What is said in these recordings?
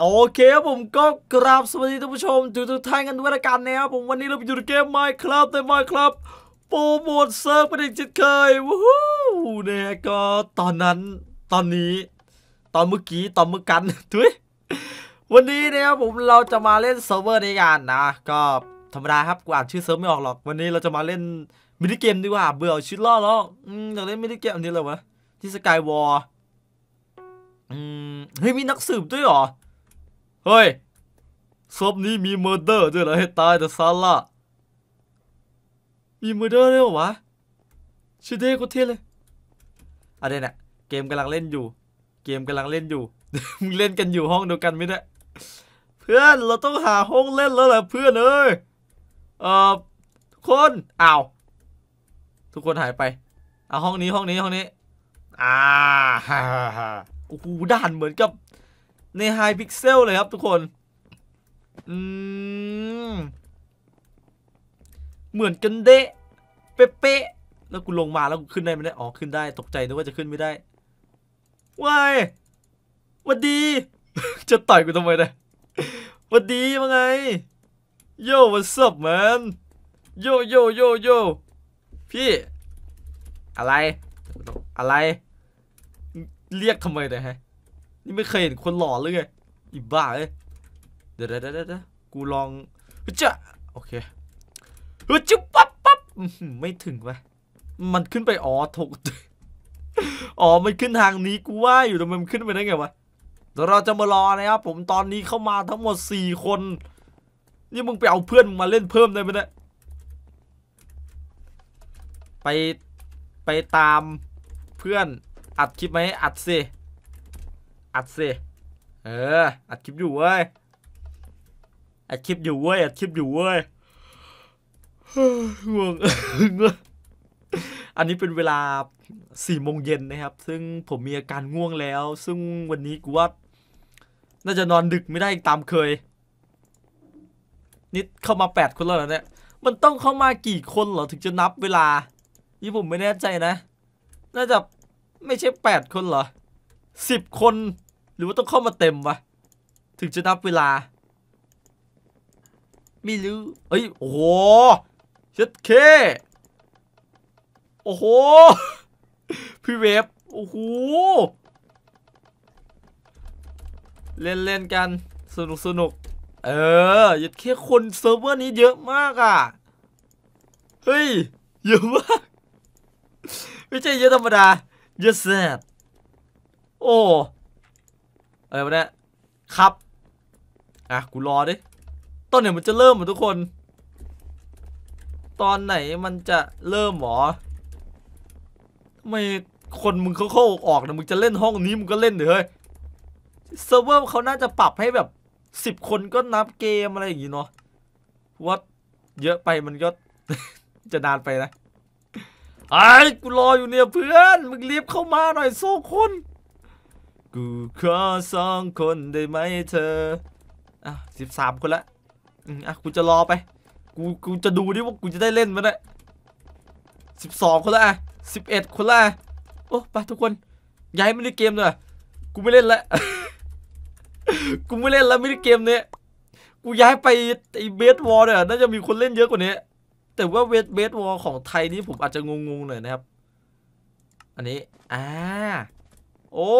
โอเคครับผมก็กราบสวัสดีท่านผู้ชมทุกท่านกันด้วยละกันนะครับผมวันนี้เราอยู่ในเกมไมค์ครับแต่ไมค์ครับโปรโมทเซิร์ฟเด็นจิตเคยวู้ฮู้เนี่ยก็ตอนนั้นตอนนี้ตอนเมื่อกี้ตอนเมื่อกันทุยวันนี้นะครับผมเราจะมาเล่นเซิร์ฟเวอร์ในกันนะก็ธรรมดาครับกว่าชื่อเซิร์ฟไม่ออกหรอก วันนี้เราจะมาเล่นมินิเกมดีกว่า เบื่อชิดล่อแล้วอยากเล่นมินิเกมอันนี้เลยวะ ที่สกายวอลอืมเฮ้ยมีนักสืบด้วยหรอเฮ้ยซบนี้มีเมอร์เดอร์ด้วยเหรอให้ตายแต่ซาร่ามีเมอร์เดอร์ด้วยวะชิเดก็เท่เลยอะไรเนี่ยเกมกำลังเล่นอยู่ เกมกำลังเล่นอยู่ มึงเล่นกันอยู่ห้องเดียวกันไม่ได้เพื่อนเราต้องหาห้องเล่นแล้วแหละเพื่อนเอ้ย เอ่อคน อ้าว ทุกคนหายไปเอาห้องนี้ห้องนี้ห้องนี้อ่่าาฮฮ่าโอ้โหด่านเหมือนกับในไฮพิกเซล เลยครับ ทุกคนอเหมือนกันเดะเป๊ะๆ แล้วกูลงมาแล้วกูขึ้นได้ไมนได้ อ๋อ ขึ้นได้ ตกใจนึกว่าจะขึ้นไม่ได้ ว้าย วัดดี จะต่อยกูทำไมเนี่ยวัดดีว่าไง โย่ัน a t s ม p man โยโยโยโยพี่ อะไร อะไร เรียกทำไมเนี่ยฮะนี่ไม่เคยเห็นคนหล่อเลยไงอีบ้าเอ้ยเดี๋ยวเดี๋ยวเดี๋ยวกูลองจะโอเคเฮ้ยจ๊บปั๊บปั๊บไม่ถึงไปมันขึ้นไปอ๋อถกอ๋อมันขึ้นทางนี้กูว่าอยู่แต่มันขึ้นไปได้ไงวะเดี๋ยวเราจะมารอนะครับผมตอนนี้เข้ามาทั้งหมดสี่คน นี่มึงไปเอาเพื่อนมาเล่นเพิ่มได้ไหมเนี่ยไปไปตามเพื่อน อัดคลิปไหมอัดสิอัดสิเอออัดคลิปอยู่เว้ย อัดคลิปอยู่เว้ย อัดคลิปอยู่เว้ยง่วงอันนี้เป็นเวลาสี่โมงเย็นนะครับ ซึ่งผมมีอาการง่วงแล้ว ซึ่งวันนี้กูว่า น่าจะนอนดึกไม่ได้ตามเคยนี่เข้ามาแปดคนแล้วเนี่ย มันต้องเข้ามากี่คนเหรอถึงจะนับเวลานี่ผมไม่แน่ใจนะ น่าจะไม่ใช่แปดคนเหรอ สิบคนหรือว่าต้องเข้ามาเต็มวะถึงจะนับเวลาไม่รู้ เอ้ย โอ้โหชัดเค โอ้โห พี่เวฟโอ้โห เล่นเล่นกันสนุกสนุกเออยัดแค่คนเซิร์ฟเวอร์นี้เยอะมากอ่ะ เฮ้ย เยอะมาก ไม่ใช่เยอะธรรมดา เยอะแซบโอ้อะไรวะเนี่ยครับ อ่ะ กูรอดิตอนไหนมันจะเริ่มหมดทุกคน ตอนไหนมันจะเริ่มหรอทำไมคนมึงเขาเข้าออกนะมึงจะเล่นห้องนี้มึงก็เล่นเถอะเฮ้ย เซิร์ฟเวอร์เขาน่าจะปรับให้แบบสิบคนก็นับเกมอะไรอย่างงี้เนาะว่าเยอะไปมันก็จะนานไปนะไอ้กูรออยู่เนี่ยเพื่อน มึงรีบเข้ามาหน่อยโซ่คนกูขอสองคนได้ไหมเธอ อ่ะสิบสามคนละ อืมอ่ะกูจะรอไป กูกูจะดูดิว่ากูจะได้เล่นมั้ยน่ะสิบสองคนละอ่ะสิบเอ็ดคนละโอ้ ไปทุกคนย้ายมินิเกมเลยกูไม่เล่นละ กูไม่เล่นละมินิเกมเนี้ยกูย้ายไปไอเบสวอลเนี่ยน่าจะมีคนเล่นเยอะกว่านี้ แต่ว่าเวทเบสวอลของไทยนี่ผมอาจจะงงๆหน่อยนะครับ อันนี้ อ่า โอ้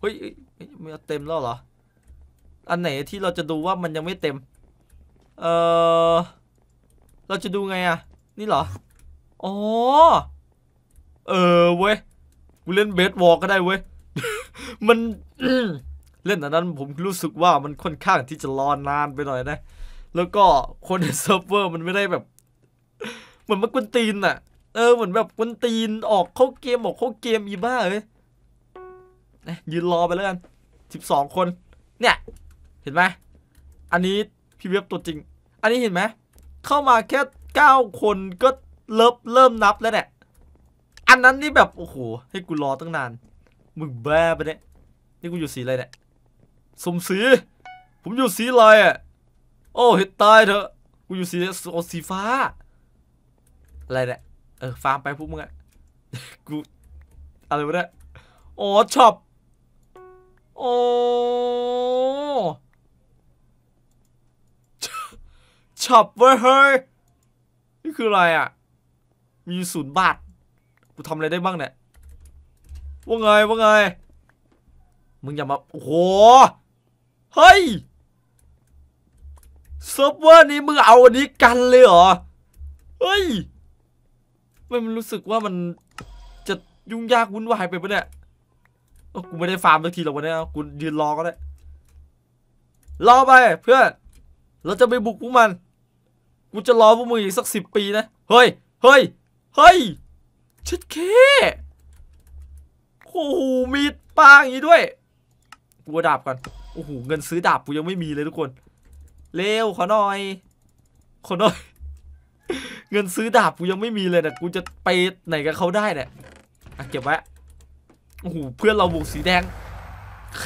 เฮ้ยมันเต็มแล้วเหรออันไหนที่เราจะดูว่ามันยังไม่เต็มเออเราจะดูไงอะนี่เหรออ๋อเออเว้ยกูเล่นเบสวอลก็ได้เว้ยมันเล่นอันนั้นผมรู้สึกว่ามันค่อนข้างที่จะรอนานไปหน่อยนะแล้วก็คนในเซิร์ฟเวอร์มันไม่ได้แบบเหมือนมนกวนตีนอะเออเหมือนแบบกวนตีนออกเข้าเกมออกเข้าเกมอีบ้าเอ้ยนะยืนรอไปแล้วกันสิบสองคน เนี่ย เห็นไหม อันนี้พี่เว็บตัวจริง อันนี้เห็นไหมเข้ามาแค่เก้าคนก็เริ่มเริ่มนับแล้วเนี่ยอันนั้นนี่แบบโอ้โหให้กูรอตั้งนาน มึงแบ้ไปเนี่ย นี่กูอยู่สีอะไรเนี่ยสมสี ผมอยู่สีอะไรอ่ะ โอ้เห็ดตายเถอะกูอยู่สีโอสีฟ้า อะไรเนี่ยเออฟาร์มไปพวกมึงอะกูอะไรวะเนี่ยอ๋อช็อปโอ้ฉับเว้ยเฮ้ย นี่คืออะไรอ่ะ มีศูนย์บาท กูทำอะไรได้บ้างเนี่ย ว่าไง ว่าไง มึงอย่ามา โอ้โห เฮ้ยเซิร์ฟเวอร์นี้มึงเอาอันนี้กันเลยเหรอ เฮ้ย ไมันรู้สึกว่ามันจะยุ่งยากวุ่นวายไปปะเนี่ยกูไม่ได้ฟาร์มสักทีหรอกวันนี้กูยืนรอก็ได้ รอไปเพื่อน เราจะไปบุกพวกมัน กูจะรอพวกมึงอีกสักสิบปีนะ เฮ้ย เฮ้ย เฮ้ยชิดเค โอ้โห มีดปางอย่างนี้ด้วยกูดาบกันโอ้โห เงินซื้อดาบกูยังไม่มีเลยทุกคน เร็วขอหน่อย ขอหน่อย เงินซื้อดาบกูยังไม่มีเลยนะกูจะไปไหนกับเขาได้เนี่ยเก็บไว้โอ้โหเพื่อนเราบุกสีแดง เค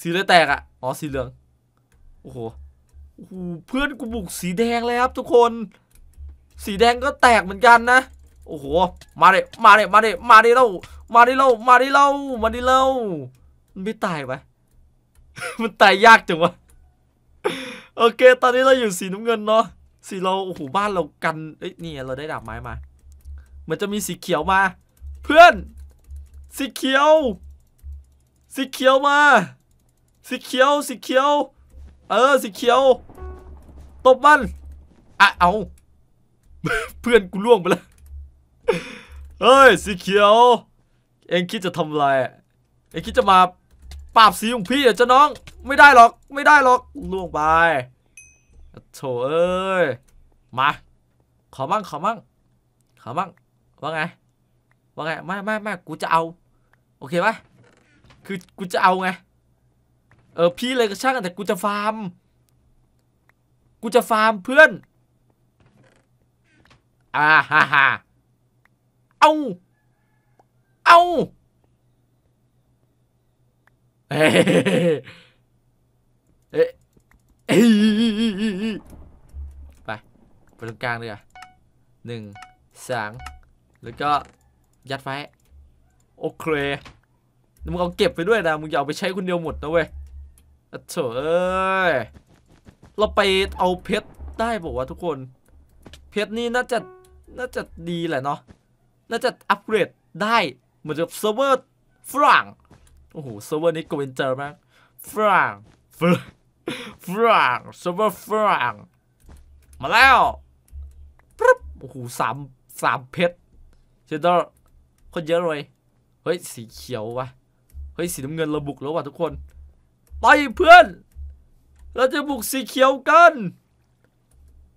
สีเลยแตกอ่ะ อ๋อ สีเหลืองโอ้โหโอ้โหเพื่อนกูบุกสีแดงเลยครับทุกคน สีแดงก็แตกเหมือนกันนะ โอ้โห มาเดมาเดมาเดมาเดเรามาเดเรามาเดเรามาเดเรามันไม่ตายไหมันตายยากจังวะโอเค ตอนนี้เราอยู่สีน้ำเงินเนาะ สีเรา โอ้โห บ้านเรากันเอ้ย นี่เราได้ดาบไม้มามันจะมีสีเขียวมา เพื่อนสีเขียวสีเขียวมาสีเขียวสีเขียวเออสีเขียวตบมันอ่ะ เอาเพื่อนกูล่วงไปแล้วเฮ้ยสีเขียว เองคิดจะทำอะไรเองคิดจะมาปราบสีของพี่เหรอจ้าน้องไม่ได้หรอกไม่ได้หรอกล่วงไปโถเอ้ย มา ขอมั่งขอมั่งขอมั่งว่าไง ว่าไงไม่ไม่ไม่กูจะเอาโอเคปะคือ กูจะเอาไง เออ พี่เลยก็ช่างแต่กูจะฟาร์ม กูจะฟาร์มเพื่อนอ่าฮ่าฮ่าเอาเอาเฮ้ยไป ไปตรงกลางเลยอ่ะหนึ่งสองแล้วก็ ยัดไฟโอเค มึงเอาเก็บไปด้วยนะ มึงอย่าเอาไปใช้คนเดียวหมดนะเว้ยโถเอ้ย เราไปเอาเพชรได้บอกว่าทุกคน เพชรนี่น่าจะน่าจะดีแหละเนาะ น่าจะอัปเกรดได้ เหมือนกับเซิร์ฟเวอร์ฝรั่งโอ้โห เซิร์ฟเวอร์นี้กูเป็นเจอมากฝรั่งฝรั่งเซิร์ฟเวอร์ฝรั่งมาแล้วปุ๊บโอ้โห สามสามเพชร เจดเอคนเยอะเลยเฮ้ยสีเขียววะเฮ้ยสีน้ำเงินเราบุกแล้วว่ะทุกคน ไปเพื่อน เราจะบุกสีเขียวกัน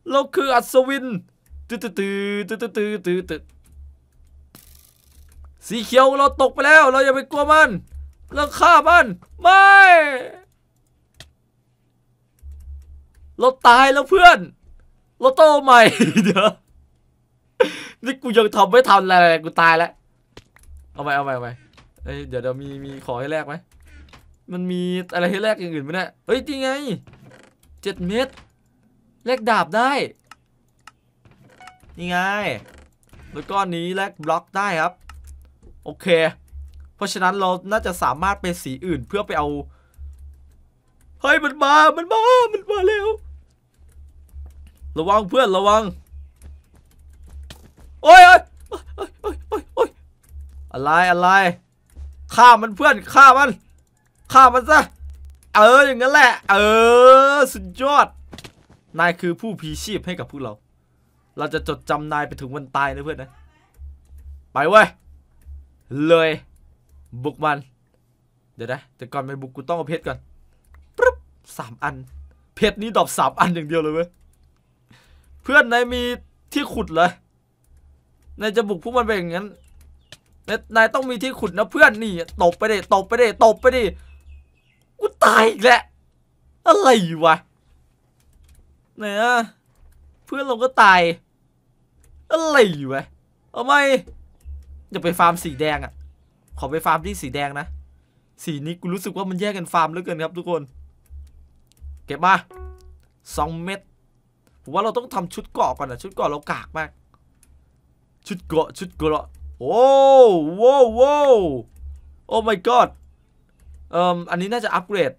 เราคืออัศวินตืดตืดตืดตืดตืดตืดดสีเขียวเราตกไปแล้ว เราอย่าไปกลัวมัน เราฆ่ามันไม่เราตายแล้วเพื่อนเราโตใหม่เดี๋ยวนี่กูยังทำไม่ทำอะไรกูตายแล้วเอาไปเอาไปเอาไปเอ้ย เดี๋ยวเดี๋ยวมีมีขอให้แลกไหมมันมีอะไรให้แลกอย่างอื่นไหมเนี่ย เฮ้ย จริงไงเจ็ดเม็ดแลกดาบได้ นี่ไงแล้วก้อนนี้แลกบล็อกได้ครับ โอเค เพราะฉะนั้นเรา น่าจะสามารถไปสีอื่นเพื่อไปเอา เฮ้ย มันมา มันมา มันมาเร็วระวังเพื่อนระวัง โอ้ยอะไรอะไรฆ่ามันเพื่อนฆ่ามันฆ่ามันซะเอออย่างนั้นแหละ เออสุดยอดนายคือผู้พีชีพให้กับพวกเรา เราจะจดจำนายไปถึงวันตายนะเพื่อนนะไปเว้ยเลย บุกมัน เดี๋ยวนะแต่ก่อนไปบุกกูต้องเอาเพชรก่อนปึ๊บสามอัน เพชรนี้ดอบสามอันอย่างเดียวเลยเว้ยเพื่อนนายมีที่ขุดเลยนายจะบุกพวกมันไปอย่างนั้นนายต้องมีที่ขุดนะเพื่อนนี่ตบไปดิตบไปดิตบไปดิ กูตายอีกแล้ว อะไรวะเนี่ยเพื่อนเราก็ตาย อะไรวะทำไมอย่าไปฟาร์มสีแดงอ่ะ ขอไปฟาร์มที่สีแดงนะ สีนี้กูรู้สึกว่ามันแยกกันฟาร์มเหลือเกินครับทุกคนเก็บมาสองเม็ดผมว่าเราต้องทำชุดเกาะก่อนนะชุดเกาะเรากากมาก ชุดเกาะชุดเกาะโอ้โว้โว้โอ้ my god เอ่ออันนี้น่าจะอัปเกรด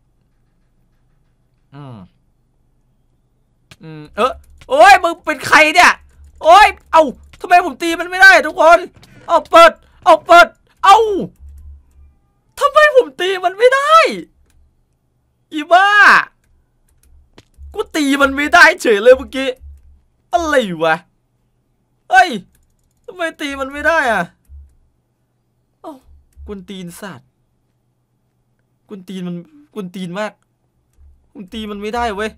อืมอืมเออโอ้ยมึงเป็นใครเนี่ยโอ้ยเอาทำไมผมตีมันไม่ได้ทุกคนเอาเปิด เอาเปิดเอาทำไมผมตีมันไม่ได้อีบ้า กูตีมันไม่ได้เฉยเลยเมื่อกี้ อะไรวะ เฮ้ยำไมตีมันไม่ได้อ่ะโอ้กุนตีนสัตว์กุนตีนมันกุนตีนมากกุนตีมันไม่ได้เว้ย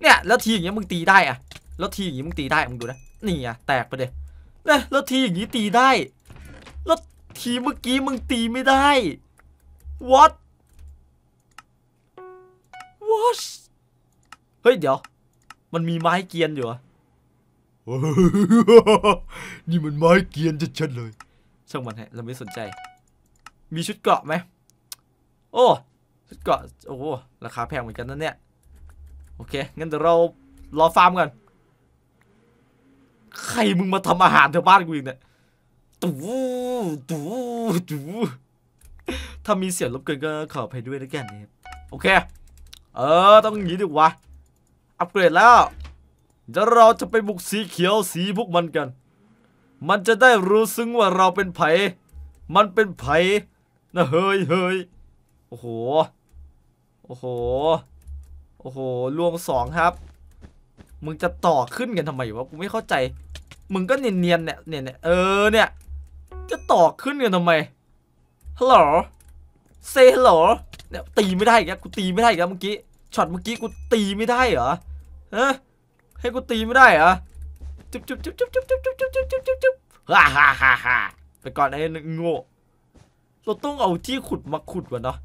เนี่ยแล้วทีอย่างเงี้ยมึงตีได้อ่ะแล้วทีอย่างงี้มึงตีได้มึงดูนะ นี่อ่ะแตกไปเลยนะแล้วทีอย่างงี้ตีได้ แล้วทีเมื่อกี้มึงตีไม่ได้ what what เฮ้ยเดี๋ยว มันมีไม้เกียนอยู่อะนี่มันไม้เกียนจะดนเลย ช่างมันฮะเราไม่สนใจ มีชุดเกราะไหมโอ้ ชุดเกราะ โอ้ ราคาแพงเหมือนกันนะเนี่ย โอเค งั้นเดี๋ยวเรารอฟาร์มกัน ใครมึงมาทำอาหารแถวบ้านกูอีกเนี่ย ตูตูตูถ้ามีเสียงรบเกินก็ขออภัยด้วยนะแกนน่โอเค เออ ต้องงี้ดีกว่า อัปเกรดแล้วเดี๋ยวเราจะไปบุกสีเขียวสีพวกมันกัน มันจะได้รู้ซึ้งว่าเราเป็นไผ่มันเป็นไผ่นะเฮ้ยเฮ้ยโอ้โห โอ้โห โอ้โหลวงสองครับ มึงจะต่อขึ้นกันทำไมวะกูไม่เข้าใจ มึงก็เนียนเนียนเนี่ย เนี่ยเนี่ยเออ เนี่ย จะต่อขึ้นกันทำไม ฮัลโหล เซฮัลโหล เนี่ยตีไม่ได้แกแกูตีไม่ได้แกเมื่อกี้ ช็อตเมื่อกี้กูตีไม่ได้เหรอฮะให้กูตีไม่ได้เหรอจุ๊บจุ๊บจุ๊บจุ๊บจุ๊บจุ๊บจุ๊บจุ๊บจุ๊บจุ๊บจุ๊บฮ่าฮ่าฮ่าฮ่าไปก่อนไอ้โง่ เราต้องเอาที่ขุดมาขุดก่อนเนาะ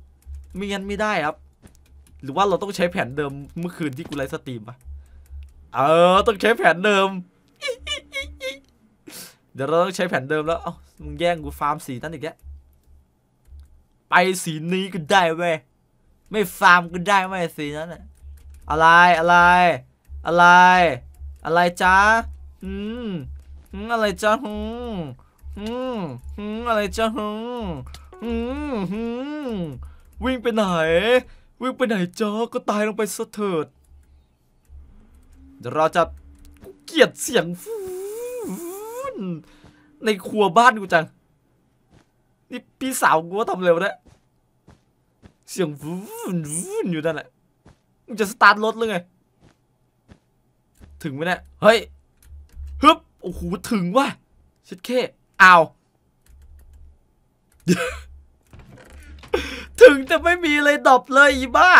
ไม่งั้นไม่ได้ครับ หรือว่าเราต้องใช้แผนเดิมเมื่อคืนที่กูไลฟ์สตรีมปะเออต้องใช้แผนเดิม เดี๋ยวเราต้องใช้แผนเดิมแล้วเอ้ามึงแย่งกูฟาร์มสีนั่นอีกแล้ว ไปสีนี้ก็ได้เว้ย ไม่ฟาร์มก็ได้ไม่สีนั้นอะไรอะไรอะไร อะไรจ้าอืมอะไรจ้าฮึอืมอะไรจ้าฮึอืมวิ่งไปไหน วิ่งไปไหนจ้าก็ตายลงไปสะเถิดเดี๋ยวเราจะเกลียดเสียงฟูในครัวบ้านกูจัง นี่พี่สาวกูทำเร็วนะเสียงฟูนูนอยู่นั่นแหละมึงจะสตาร์ทรถหรือไงถึงไหมเนี่ย เฮ้ยฮึบโอ้โห ถึงว่ะ ชิดเคเอาถึงแต่ไม่มีเลยดบเลยบ้า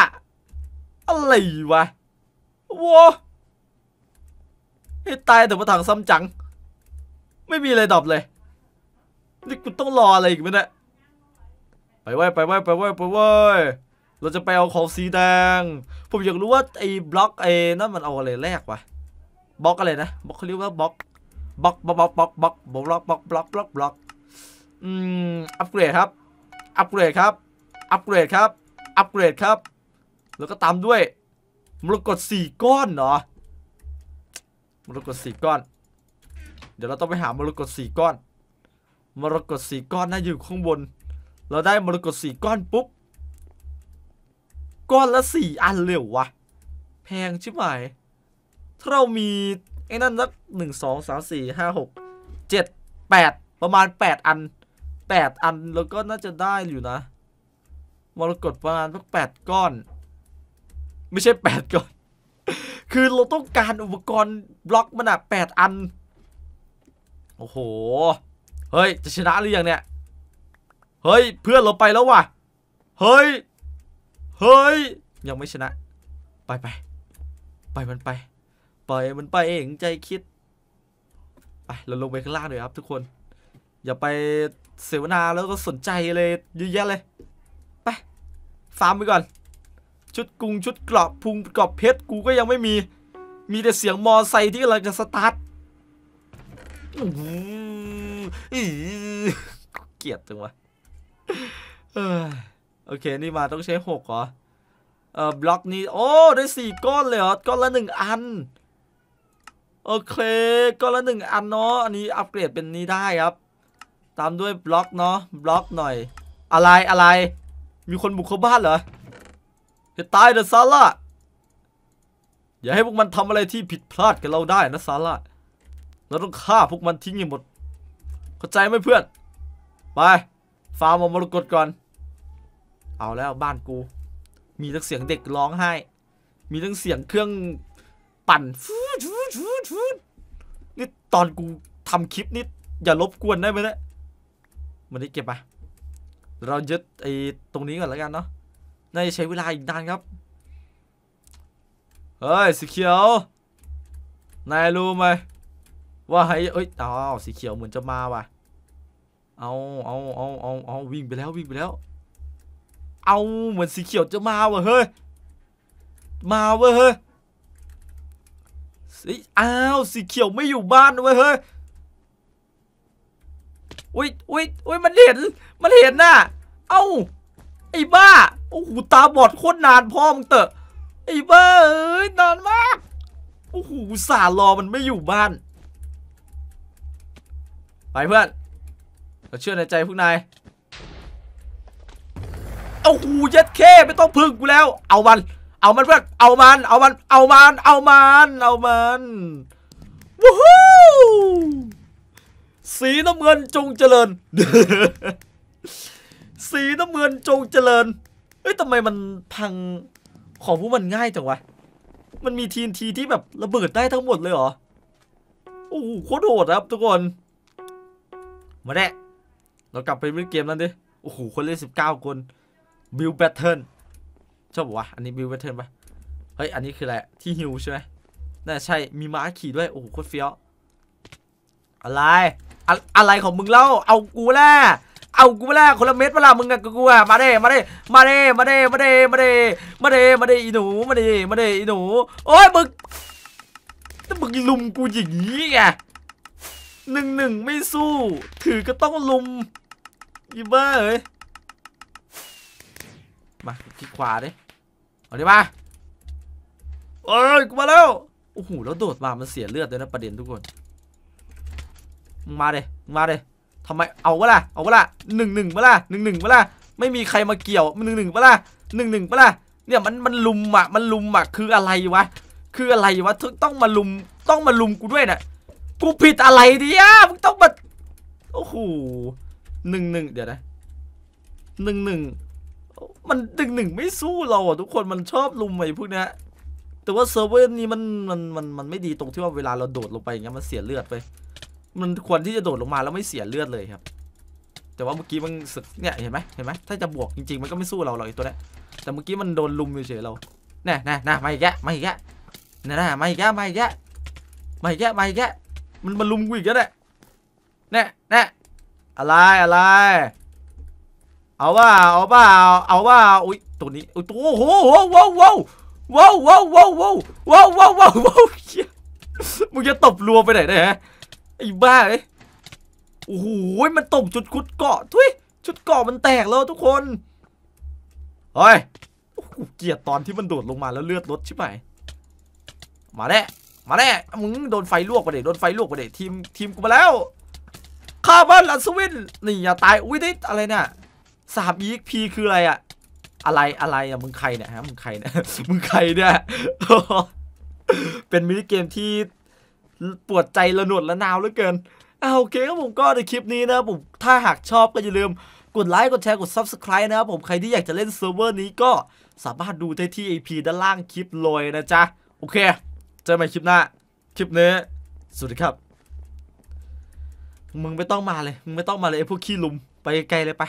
อะไรวะวะให้ตายแต่่าถังซ้ำจัง ไม่มีเลยดบเลย นี่กูต้องรออะไรอีกไหมเนี่ย ไปไว้ไปไว้ไปไว้ไปไว้เราจะไปเอาของสีแดง ผมอยากรู้ว่า ไอ้บล็อกไอ้นั่นมันเอาอะไรแรกวะบล็อกอะไรนะบล็อกเขาเรียกว่าบล็อกบล็อกบล็อกบล็อกบล็อกบล็อกบล็อกบล็อกบล็อกบล็อกอืมอัปเกรดครับ อัปเกรดครับ อัปเกรดครับอัปเกรดครับ แล้วก็ตามด้วยมรกตสี่ก้อนเนาะมรกตสี่ก้อน เดี๋ยวเราต้องไปหา มรกตสี่ก้อนมรกตสี่ก้อนน่าอยู่ข้างบน เราได้ มรกตสี่ก้อนปุ๊บ ก้อนละสี่อันเลยวะ แพงใช่ไหมถ้าเรามี ไอ้นั่นสักหนึ่งสองสามสี่ห้าหกเจ็ดแปดประมาณแปดอันแปดอันแล้วก็น่าจะได้อยู่นะมรกตประมาณสักแปดก้อน ไม่ใช่แปดก้อน คือเราต้องการอุปกรณ์บล็อกมันอะแปดอัน โอ้โหเฮ้ยจะชนะหรือยังเนี่ย เฮ้ย เพื่อนเราไปแล้วว่ะ เฮ้ย เฮ้ย ยังไม่ชนะ ไปไปไปมันไปปล่อยมันไปเองใจคิดไปเราลงไปข้างล่างเลยครับ ทุกคน อย่าไปเสวนาแล้วก็สนใจเลยเยอะแยะเลยไปฟาร์มไปก่อน ชุดกุงชุดกรอบพุงกรอบเพชร กูก็ยังไม่มี มีแต่เสียงมอไซ์ที่กำลังจะสตาร์ทเกลียดจังวะโอเคนี่มาต้องใช้หกเหรอ เอ่อ บล็อกนี้ โอ้ ได้สี่ก้อนเลยเหรอก้อนละหนึ่งอันโอเค ก็ละหนึ่งอันเนาะ อันนี้ อัปเกรดเป็นนี้ได้ครับ ตามด้วยบล็อกเนาะ บล็อกหน่อย อะไร อะไร มีคนบุกเข้าบ้านเหรอจะตายเดอะซาร่า อย่าให้พวกมันทำอะไรที่ผิดพลาดกับเราได้นะซาร่า เราต้องฆ่าพวกมันทิ้งให้หมด เข้าใจไหมเพื่อน ไป ฟาร์มมรกตก่อน เอาแล้วบ้านกู มีทั้งเสียงเด็กร้องไห้ มีทั้งเสียงเครื่องปั่นนี่ตอนกูทำคลิปนี่อย่าลบกวนได้ไหมเนี่ยมันได้เก็บปะเรายึดไอ้ตรงนี้ก่อนแล้วกันเนาะน่าจะใช้เวลาอีกนานครับเฮ้ยสีเขียวนายรู้ไหมว่าให้เอ้ยอ๋อสีเขียวเหมือนจะมาว่ะเอาเอาเอาเอาเอาวิ่งไปแล้ววิ่งไปแล้วเอาเหมือนสีเขียวจะมาว่ะเฮ้ยมาเว้เฮ้ยอ้าวสีเขียวไม่อยู่บ้านเว้ยเฮ้ยอุ้ยอุ้ยอุ้ยมันเห็นมันเห็นน่ะเอ้าไอ้บ้าโอ้โหตาบอดโคตรนานพ่อมึงเตอะไอ้บ้าเอ้ยนานมากโอ้โหสารอมันไม่อยู่บ้านไปเพื่อนเราเชื่อในใจพวกนายเอาหูยัดเข้ไม่ต้องพึ่งกูแล้วเอามันเอามันเพื่อนเอามัน เอามัน เอามัน เอามัน เอามัน วู้ฮู้สีน้ำเงินจงเจริญ สีน้ำเงินจงเจริญ เฮ้ยทำไมมัน พัง ของพวกมันง่ายจังวะ มันมีทีนทีที่แบบระเบิดได้ทั้งหมดเลยเหรอ โอ้โหโคตรโหดครับทุกคน มาแน่เรากลับไปเล่นเกมนั้นดิ โอ้โหคนเล่นสิบเก้าคนบิลแบทเทิลชอบบอกว่าอันนี้บิวอร์เทิร์นปะเฮ้ยอันนี้คืออะไรที่ฮิวใช่ไหมน่าใช่มีม้าขี่ด้วยโอ้โหโคตรเฟี้ยวอะไรอะไรของมึงเล่าเอากูแลวเอากูแล้วคนละเม็ดเวลามึงกับกูอะมาเด้มาเด้มาเด้มาเด้มาเด้มาเด้มาเด้มาเด้อีหนูมาเด้มาเด้อีหนูโอ้ยมึงถ้ามึงลุมกูอย่างนี้ไงหนึ่งหนึ่งไม่สู้ ถือก็ต้องลุมอีเบ้อเอ้ยมาคีิกขวาดิเอาดิมาเอ้ย กูมาแล้ว โอ้โห แล้วโดดมา มันเสียเลือดเลยนะประเด็นทุกคน มึงมาเลยมาเลยทำไม เอาวะล่ะเอาวะล่ะหนึ่งหนึ่งวะล่ะหนึ่งหนึ่งวะล่ะไม่มีใครมาเกี่ยวหนึ่งหนึ่งวะล่ะหนึ่งหนึ่งวะล่ะเนี่ย มัน มันลุมอ่ะมันลุมอ่ะ คืออะไรวะ คืออะไรวะต้องมาลุมต้องมาลุมกูด้วยน่ะ กูผิดอะไรดิอ่ะมึงต้องมาโอ้โหหนึ่งหนึ่ง เดี๋ยวนะหนึ่งหนึ่งมันดึงหนึ่งไม่สู้เราอ่ะทุกคนมันชอบลุมไอ้พวกเนี้ย แต่ว่าเซิร์ฟเวอร์นี้มันมันมันมันไม่ดีตรงที่ว่าเวลาเราโดดลงไปอย่างเงี้ยมันเสียเลือดไป มันควรที่จะโดดลงมา แล้วไม่เสียเลือดเลยครับ แต่ว่าเมื่อกี้มันสึกเนี่ยเห็นไหมเห็นไหมถ้าจะบวกจริง ๆ มันก็ไม่สู้เราหรอกไอ้ตัวนี้แต่เมื่อกี้มันโดนลุมเฉยเราแน่แน่แน่มาอีกแกะมาอีกแกะน่ะมาอีกแยะมาอีกแกะมาอีกแกะมาอีกแกะมันมันลุมกูอีกแล้วเนี่ยแน่แน่อะไรอะไรเอาว่าเอาว่าเอาว่าอุ้ยตัวนี้อุ้ยตัวโอ้โหว้าวว้าวว้าวว้าวว้าวว้าวว้าวว้าวว้าวว้าวมึงจะตบรัวไปไหนได้ฮะไอ้บ้าเลยโอ้โหมันตบจุดคุดเกาะทุยจุดเกาะมันแตกแล้วทุกคนเฮ้ยกูเกลียดตอนที่มันโดดลงมาแล้วเลือดลดใช่ไหมมาแน่มาแน่มึงโดนไฟลวกไปเด็กโดนไฟลวกไปเด็กทีมทีมกูมาแล้วข้าบ้านลัสวินนี่อย่าตายอุ้ยนี่อะไรเนี่ยสามกพีคืออะไรอะอะไรอะไรอะมึงใครเนี่ยฮะมึงใครเนี่ยมึงใครเนี่ยเป็นมินิเกมที่ปวดใจระหนดระนาวเหลือเกินอาโอเคครับผมก็ในคลิปนี้นะผมถ้าหากชอบก็อย่าลืมกดไลค์กดแชร์ กด Subscribe นะครับ ผมใครที่อยากจะเล่นเซิร์ฟเวอร์นี้ก็สามารถดูได้ที่ AP ด้านล่างคลิปเลยนะจ๊ะโอเค เจอกันใหม่คลิปหน้า คลิปนี้ สวัสดีครับมึงไม่ต้องมาเลยมึงไม่ต้องมาเลยไอ้พวกขี้ลุมไปไกลเลยไป